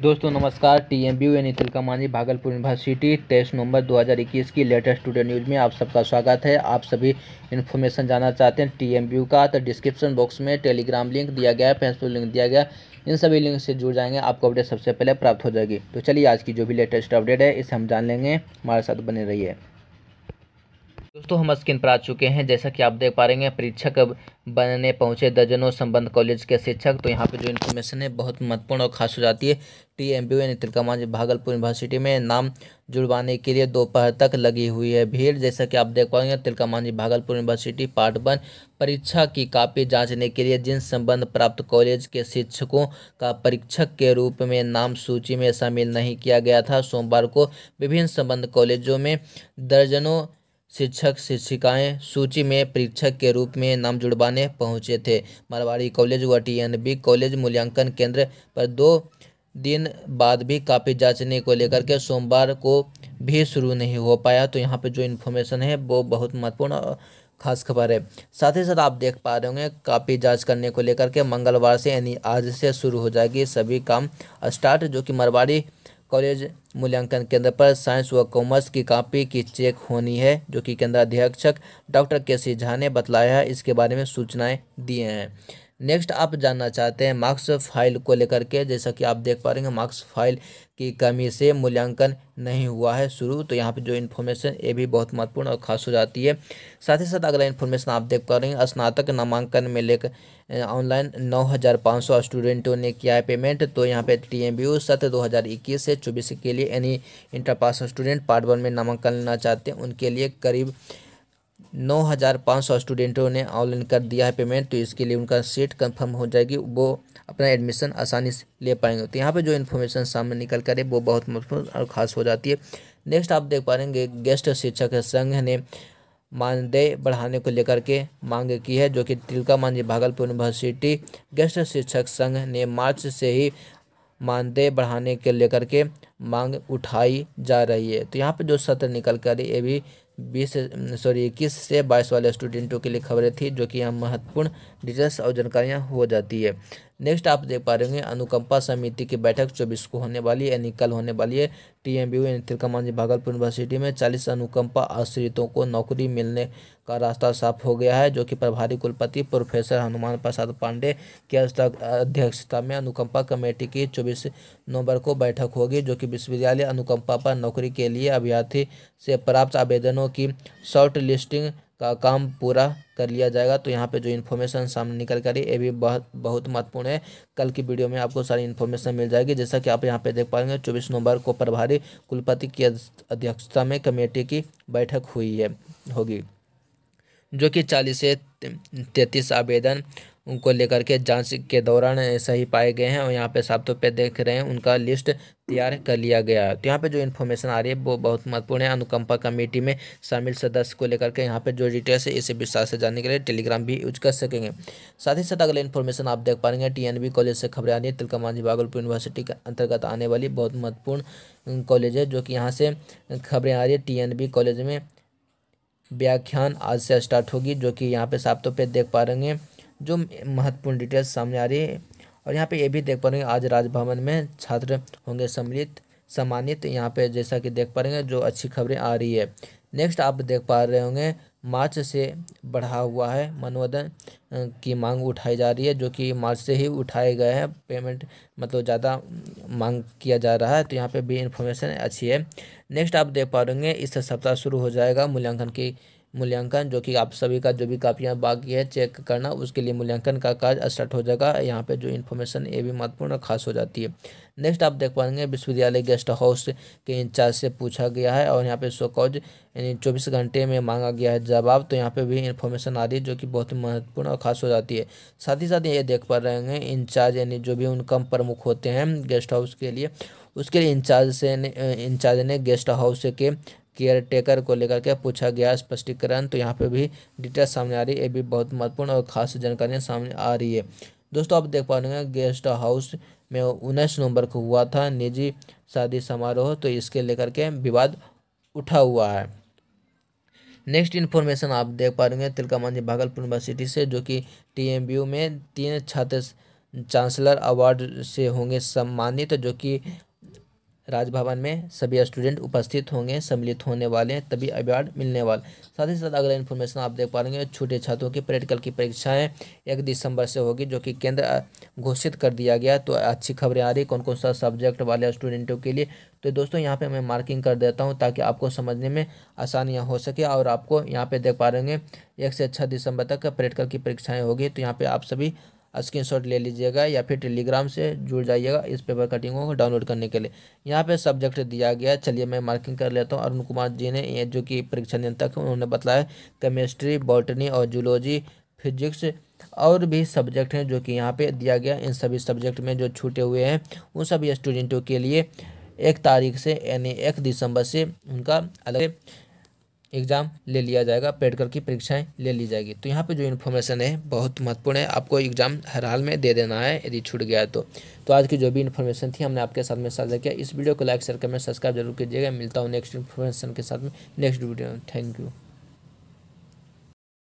दोस्तों नमस्कार T M B U नीतल कमानी भागलपुर यूनिवर्सिटी टेस्ट नवंबर 2021 की लेटेस्ट स्टूडेंट न्यूज़ में आप सबका स्वागत है आप सभी इन्फॉर्मेशन जानना चाहते हैं टी एम बी यू का तो डिस्क्रिप्शन बॉक्स में टेलीग्राम लिंक दिया गया है फेसबुक लिंक दिया गया इन सभी लिंक से जुड़ जाएंगे आपको अपडेट सबसे पहले प्राप्त हो जाएगी तो चलिए आज की जो भी लेटेस्ट अपडेट है इसे हम जान लेंगे हमारे साथ बने रही दोस्तों हम स्क्रीन पर आ चुके हैं जैसा कि आप देख पा रहे हैं परीक्षक बनने पहुंचे दर्जनों संबंध कॉलेज के शिक्षक तो यहाँ पे जो इन्फॉर्मेशन है बहुत महत्वपूर्ण और खास हो जाती है टी एम बी यानी मांझी भागलपुर यूनिवर्सिटी में नाम जुड़वाने के लिए दोपहर तक लगी हुई है भीड़ जैसा कि आप देख पाएंगे Tilkamanjhi Bhagalpur university part one परीक्षा की कापी जाँचने के लिए जिन संबंध प्राप्त कॉलेज के शिक्षकों का परीक्षक के रूप में नाम सूची में शामिल नहीं किया गया था सोमवार को विभिन्न संबंध कॉलेजों में दर्जनों शिक्षक शिक्षिकाएं सूची में परीक्षक के रूप में नाम जुड़वाने पहुंचे थे मारवाड़ी कॉलेज व टीएनबी कॉलेज मूल्यांकन केंद्र पर दो दिन बाद भी कापी जांचने को लेकर के सोमवार को भी शुरू नहीं हो पाया तो यहाँ पे जो इन्फॉर्मेशन है वो बहुत महत्वपूर्ण खास खबर है साथ ही साथ आप देख पा रहे होंगे कापी जांच करने को लेकर के मंगलवार से यानी आज से शुरू हो जाएगी सभी काम स्टार्ट जो कि मारवाड़ी कॉलेज मूल्यांकन केंद्र पर साइंस व कॉमर्स की कॉपी की चेक होनी है जो कि केंद्राध्यक्षक डॉक्टर के सी झा ने बतलाया है इसके बारे में सूचनाएं दिए हैं नेक्स्ट आप जानना चाहते हैं मार्क्स फाइल को लेकर के जैसा कि आप देख पा रहे हैं मार्क्स फाइल की कमी से मूल्यांकन नहीं हुआ है शुरू तो यहाँ पे जो इन्फॉर्मेशन ये भी बहुत महत्वपूर्ण और खास हो जाती है साथ ही साथ अगला इन्फॉर्मेशन आप देख पा रहे हैं स्नातक नामांकन में लेकर ऑनलाइन नौ हज़ार पाँच सौ स्टूडेंटों ने किया है पेमेंट तो यहाँ पर टी एम यू सत्र दो हज़ार इक्कीस से चौबीस के लिए यानी inter pass student part one में नामांकन लेना चाहते हैं उनके लिए करीब नौ हज़ार पाँच सौ स्टूडेंटों ने ऑनलाइन कर दिया है पेमेंट तो इसके लिए उनका सीट कंफर्म हो जाएगी वो अपना एडमिशन आसानी से ले पाएंगे तो यहाँ पे जो इन्फॉर्मेशन सामने निकल कर है वो बहुत महत्वपूर्ण और ख़ास हो जाती है नेक्स्ट आप देख पा रहे गेस्ट शिक्षक संघ ने मानदेय बढ़ाने को लेकर के मांग की है जो कि तिलका मांझी भागलपुर यूनिवर्सिटी गेस्ट शिक्षक संघ ने मार्च से ही मानदेय बढ़ाने के लेकर के मांग उठाई जा रही है तो यहाँ पे जो सत्र निकल कर ये भी बीस सॉरी इक्कीस से बाईस वाले स्टूडेंटों के लिए खबरें थी जो कि यहाँ महत्वपूर्ण डिटेल्स और जानकारियाँ हो जाती है नेक्स्ट आप देख पा रहे होंगे अनुकंपा समिति की बैठक चौबीस को होने वाली है यानी कल होने वाली है T M B Tilkamanjhi Bhagalpur university में चालीस अनुकंपा आश्रितों को नौकरी मिलने का रास्ता साफ हो गया है जो कि प्रभारी कुलपति प्रोफेसर हनुमान प्रसाद पांडे की अध्यक्षता में अनुकंपा कमेटी की चौबीस नवंबर को बैठक होगी जो कि विश्वविद्यालय अनुकंपा पर नौकरी के लिए अभ्यर्थी से प्राप्त आवेदनों की शॉर्ट लिस्टिंग का काम पूरा कर लिया जाएगा तो यहाँ पे जो इन्फॉर्मेशन सामने निकल कर ये भी बहुत बहुत महत्वपूर्ण है कल की वीडियो में आपको सारी इन्फॉर्मेशन मिल जाएगी जैसा कि आप यहाँ पे देख पाएंगे चौबीस नवंबर को प्रभारी कुलपति की अध्यक्षता में कमेटी की बैठक हुई है होगी जो कि चालीस से तैतीस आवेदन उनको लेकर के जांच के दौरान सही पाए गए हैं और यहाँ पे तौर पे देख रहे हैं उनका लिस्ट तैयार कर लिया गया है तो यहाँ पे जो इन्फॉर्मेशन आ रही है वो बहुत महत्वपूर्ण है अनुकंपा कमेटी में शामिल सदस्य को लेकर के यहाँ पे जो डिटेल्स है इसे विस्तार से जानने के लिए टेलीग्राम भी यूज कर सकेंगे साथ ही साथ अगले इन्फॉर्मेशन आप देख पाएंगे टी कॉलेज से खबरें आ रही है तिलका मांझी भागलपुर यूनिवर्सिटी के अंतर्गत आने वाली बहुत महत्वपूर्ण कॉलेज है जो कि यहाँ से खबरें आ रही है टी कॉलेज में व्याख्यान आज से स्टार्ट होगी जो कि यहाँ पे साफ तौर पर देख पा रहे हैं जो महत्वपूर्ण डिटेल्स सामने आ रही है और यहाँ पे ये भी देख पा रहे हैं आज राजभवन में छात्र होंगे सम्मिलित सम्मानित यहाँ पे जैसा कि देख पा रहे हैं जो अच्छी खबरें आ रही है नेक्स्ट आप देख पा रहे होंगे मार्च से बढ़ा हुआ है मनोदन की मांग उठाई जा रही है जो कि मार्च से ही उठाए गए हैं पेमेंट मतलब ज़्यादा मांग किया जा रहा है तो यहाँ पे भी इन्फॉर्मेशन अच्छी है नेक्स्ट आप देख पा रहे होंगे इस सप्ताह शुरू हो जाएगा मूल्यांकन की मूल्यांकन जो कि आप सभी का जो भी कापियाँ बाकी है चेक करना उसके लिए मूल्यांकन का कार्य स्टार्ट हो जाएगा यहाँ पे जो इन्फॉर्मेशन ये भी महत्वपूर्ण और खास हो जाती है नेक्स्ट आप देख पाएंगे विश्वविद्यालय गेस्ट हाउस के इंचार्ज से पूछा गया है और यहाँ पे सोकॉज यानी चौबीस घंटे में मांगा गया है जवाब तो यहाँ पे भी इन्फॉर्मेशन आ रही है जो कि बहुत महत्वपूर्ण और खास हो जाती है साथ ही साथ ये देख पा रहे हैं इंचार्ज यानी जो भी उनका प्रमुख होते हैं गेस्ट हाउस के लिए उसके लिए इंचार्ज से इंचार्ज ने गेस्ट हाउस के केयर टेकर को लेकर के पूछा गया स्पष्टीकरण तो यहाँ पे भी डिटेल सामने आ रही है ये भी बहुत महत्वपूर्ण और खास जानकारियाँ सामने आ रही है दोस्तों आप देख पा रहे हैं गेस्ट हाउस में उन्नीस नवंबर को हुआ था निजी शादी समारोह तो इसके लेकर के विवाद उठा हुआ है नेक्स्ट इन्फॉर्मेशन आप देख पा रहे हैं तिलकामांझी भागलपुर यूनिवर्सिटी से जो कि टी में तीन छात्र चांसलर अवार्ड से होंगे सम्मानित जो कि राजभवन में सभी स्टूडेंट उपस्थित होंगे सम्मिलित होने वाले हैं तभी अवार्ड मिलने वाले साथ ही साथ अगला इन्फॉर्मेशन आप देख पा हैं छोटे छात्रों की प्रैक्टिकल की परीक्षाएं एक दिसंबर से होगी जो कि केंद्र घोषित कर दिया गया तो अच्छी खबरें आ रही कौन कौन सा सब्जेक्ट वाले स्टूडेंटों के लिए तो दोस्तों यहाँ पर मैं मार्किंग कर देता हूँ ताकि आपको समझने में आसानियाँ हो सके और आपको यहाँ पर देख पा रहेंगे एक से छः अच्छा दिसंबर तक प्रैक्टिकल की परीक्षाएँ होगी तो यहाँ पर आप सभी स्क्रीनशॉट ले लीजिएगा या फिर टेलीग्राम से जुड़ जाइएगा इस पेपर कटिंगों को डाउनलोड करने के लिए यहाँ पे सब्जेक्ट दिया गया चलिए मैं मार्किंग कर लेता हूँ अरुण कुमार जी ने जो कि परीक्षा नियंत्रक हैं उन्होंने बताया केमिस्ट्री बॉटनी और जूलॉजी फिजिक्स और भी सब्जेक्ट हैं जो कि यहाँ पर दिया गया इन सभी सब्जेक्ट में जो छूटे हुए हैं उन सभी स्टूडेंटों के लिए एक तारीख से यानी एक दिसंबर से उनका अलग एग्ज़ाम ले लिया जाएगा पेड की परीक्षाएं ले ली जाएगी तो यहाँ पे जो इन्फॉर्मेशन है बहुत महत्वपूर्ण है आपको एग्ज़ाम हर हाल में दे देना है यदि छूट गया है तो तो आज की जो भी इन्फॉर्मेशन थी हमने आपके साथ में साझा किया इस वीडियो को लाइक शेयर कमेंट सब्सक्राइब जरूर कीजिएगा मिलता हूँ नेक्स्ट इन्फॉर्मेशन के साथ में नेक्स्ट वीडियो में थैंक यू